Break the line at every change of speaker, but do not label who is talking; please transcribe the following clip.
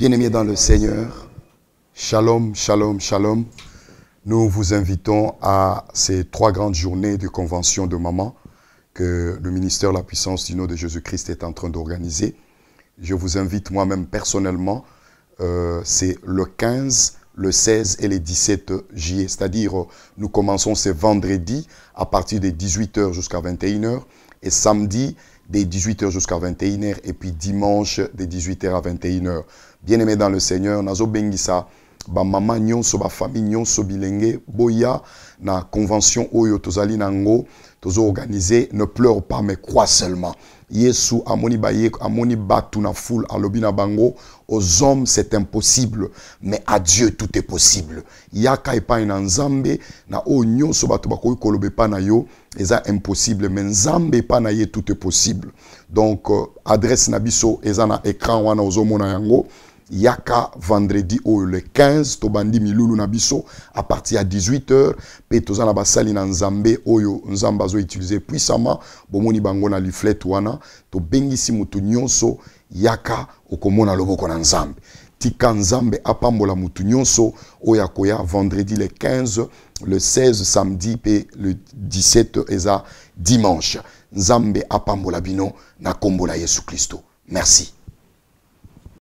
Bien-aimés dans le Seigneur, shalom, shalom, shalom. Nous vous invitons à ces trois grandes journées de convention de maman que le ministère La Puissance du Nom de Jésus-Christ est en train d'organiser. Je vous invite moi-même personnellement, euh, c'est le 15, le 16 et le 17 juillet. C'est-à-dire, euh, nous commençons ce vendredi à partir de 18h jusqu'à 21h et samedi des 18h jusqu'à 21h et puis dimanche des 18h à 21h. Bien aimé dans le Seigneur, Nazo Bengisa mama nyonso famille nyonso bilenge boya na convention oyo tozali nango tozo organiser ne pleure pas mais crois seulement yesu amoni ba baye amoni batu na foule alobi na bango aux hommes c'est impossible mais à dieu tout est possible yaka pa na nzambe na oyo nyonso bato bakoki kolobe pa na yo eza impossible mais nzambe pa na tout est possible donc euh, adresse na biso eza na écran wana ozomona yango yaka vendredi oyo le 15 tobandi milulu na biso à partir à 18h pe toza basali na nzambe oyo nzambe puissamment bomoni bango na liflet wana tobengisi moto nyonso yaka okomona loboko na nzambe tika nzambe apambola mutunyonso nyonso vendredi le 15 le 16 samedi pe le 17 eza dimanche nzambe apambola bino na kombo la yesu Christo. merci